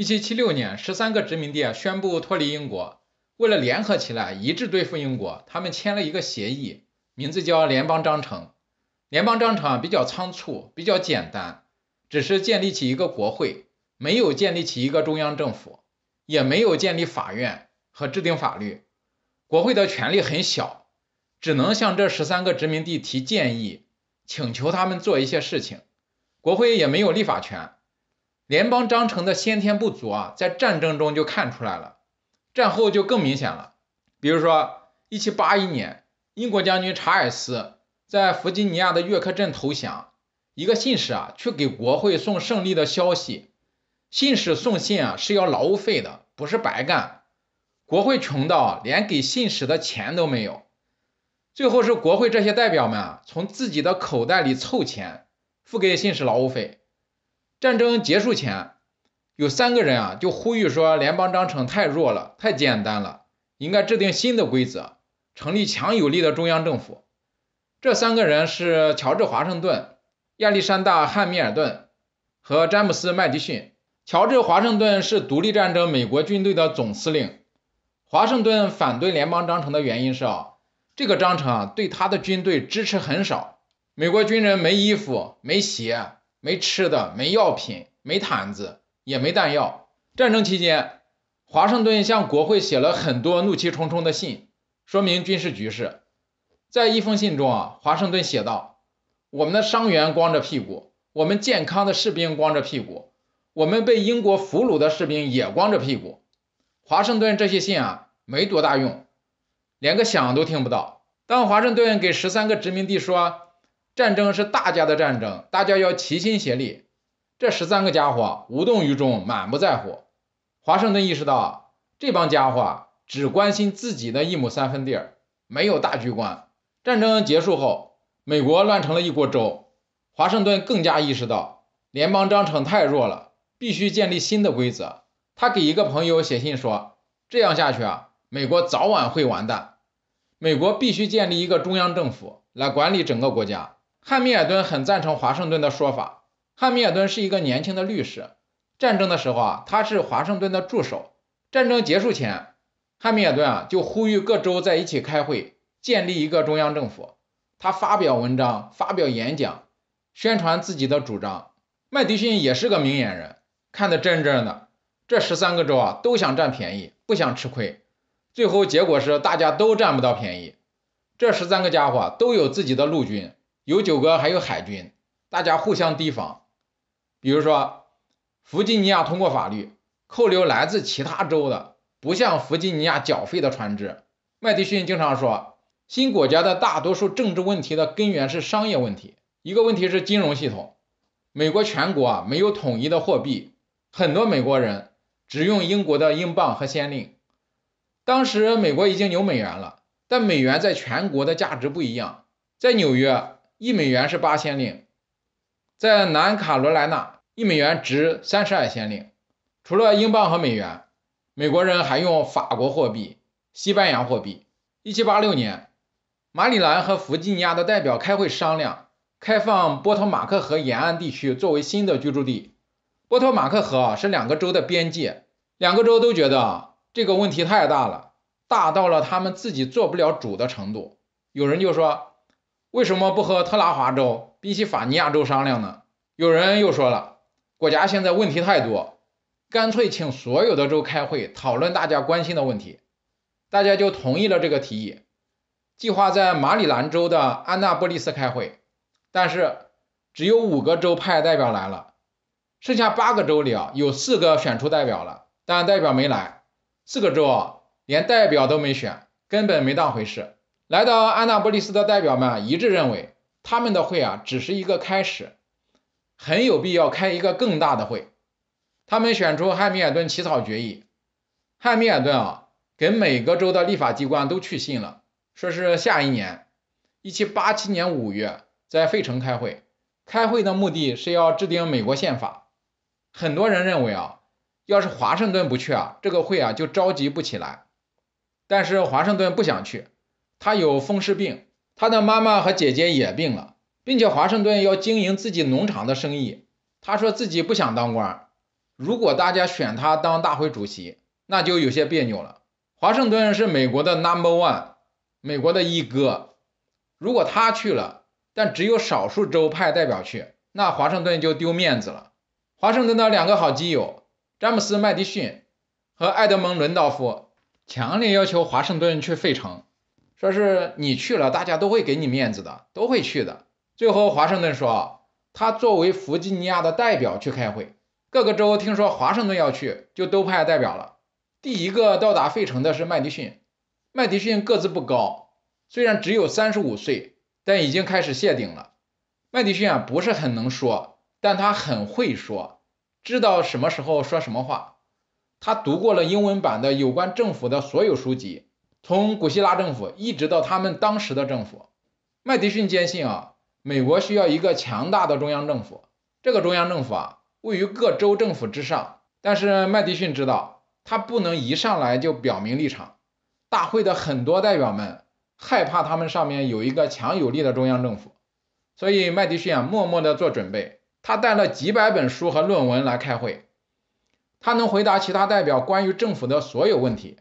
一七七六年，十三个殖民地宣布脱离英国。为了联合起来，一致对付英国，他们签了一个协议，名字叫《联邦章程》。联邦章程比较仓促，比较简单，只是建立起一个国会，没有建立起一个中央政府，也没有建立法院和制定法律。国会的权力很小，只能向这十三个殖民地提建议，请求他们做一些事情。国会也没有立法权。联邦章程的先天不足啊，在战争中就看出来了，战后就更明显了。比如说，一七八一年，英国将军查尔斯在弗吉尼亚的约克镇投降，一个信使啊去给国会送胜利的消息。信使送信啊是要劳务费的，不是白干。国会穷到连给信使的钱都没有，最后是国会这些代表们啊从自己的口袋里凑钱付给信使劳务费。战争结束前，有三个人啊，就呼吁说联邦章程太弱了，太简单了，应该制定新的规则，成立强有力的中央政府。这三个人是乔治·华盛顿、亚历山大·汉密尔顿和詹姆斯·麦迪逊。乔治·华盛顿是独立战争美国军队的总司令。华盛顿反对联邦章程的原因是啊，这个章程啊对他的军队支持很少，美国军人没衣服，没鞋。没吃的，没药品，没毯子，也没弹药。战争期间，华盛顿向国会写了很多怒气冲冲的信，说明军事局势。在一封信中啊，华盛顿写道：“我们的伤员光着屁股，我们健康的士兵光着屁股，我们被英国俘虏的士兵也光着屁股。”华盛顿这些信啊，没多大用，连个响都听不到。当华盛顿给十三个殖民地说。战争是大家的战争，大家要齐心协力。这十三个家伙无动于衷，满不在乎。华盛顿意识到这帮家伙只关心自己的一亩三分地，没有大局观。战争结束后，美国乱成了一锅粥。华盛顿更加意识到联邦章程太弱了，必须建立新的规则。他给一个朋友写信说：“这样下去啊，美国早晚会完蛋。美国必须建立一个中央政府来管理整个国家。”汉密尔顿很赞成华盛顿的说法。汉密尔顿是一个年轻的律师，战争的时候啊，他是华盛顿的助手。战争结束前，汉密尔顿啊就呼吁各州在一起开会，建立一个中央政府。他发表文章，发表演讲，宣传自己的主张。麦迪逊也是个明眼人，看得真真的。这十三个州啊都想占便宜，不想吃亏。最后结果是大家都占不到便宜。这十三个家伙都有自己的陆军。有九个，还有海军，大家互相提防。比如说，弗吉尼亚通过法律扣留来自其他州的不向弗吉尼亚缴费的船只。麦迪逊经常说，新国家的大多数政治问题的根源是商业问题。一个问题，是金融系统。美国全国啊没有统一的货币，很多美国人只用英国的英镑和先令。当时美国已经有美元了，但美元在全国的价值不一样，在纽约。一美元是八先令，在南卡罗来纳，一美元值三十二先令。除了英镑和美元，美国人还用法国货币、西班牙货币。一七八六年，马里兰和弗吉尼亚的代表开会商量，开放波托马克河沿岸地区作为新的居住地。波托马克河是两个州的边界，两个州都觉得这个问题太大了，大到了他们自己做不了主的程度。有人就说。为什么不和特拉华州、宾夕法尼亚州商量呢？有人又说了，国家现在问题太多，干脆请所有的州开会讨论大家关心的问题，大家就同意了这个提议，计划在马里兰州的安纳波利斯开会，但是只有五个州派代表来了，剩下八个州里啊，有四个选出代表了，但代表没来，四个州啊，连代表都没选，根本没当回事。来到安纳波利斯的代表们一致认为，他们的会啊只是一个开始，很有必要开一个更大的会。他们选出汉密尔顿起草决议。汉密尔顿啊，给每个州的立法机关都去信了，说是下一年，一七八七年五月在费城开会。开会的目的是要制定美国宪法。很多人认为啊，要是华盛顿不去啊，这个会啊就召集不起来。但是华盛顿不想去。他有风湿病，他的妈妈和姐姐也病了，并且华盛顿要经营自己农场的生意。他说自己不想当官，如果大家选他当大会主席，那就有些别扭了。华盛顿是美国的 Number One，美国的一哥，如果他去了，但只有少数州派代表去，那华盛顿就丢面子了。华盛顿的两个好基友詹姆斯麦迪逊和艾德蒙伦道夫强烈要求华盛顿去费城。说是你去了，大家都会给你面子的，都会去的。最后华盛顿说，他作为弗吉尼亚的代表去开会，各个州听说华盛顿要去，就都派代表了。第一个到达费城的是麦迪逊，麦迪逊个子不高，虽然只有三十五岁，但已经开始谢顶了。麦迪逊啊不是很能说，但他很会说，知道什么时候说什么话。他读过了英文版的有关政府的所有书籍。从古希腊政府一直到他们当时的政府，麦迪逊坚信啊，美国需要一个强大的中央政府。这个中央政府啊，位于各州政府之上。但是麦迪逊知道，他不能一上来就表明立场。大会的很多代表们害怕他们上面有一个强有力的中央政府，所以麦迪逊啊，默默的做准备。他带了几百本书和论文来开会，他能回答其他代表关于政府的所有问题。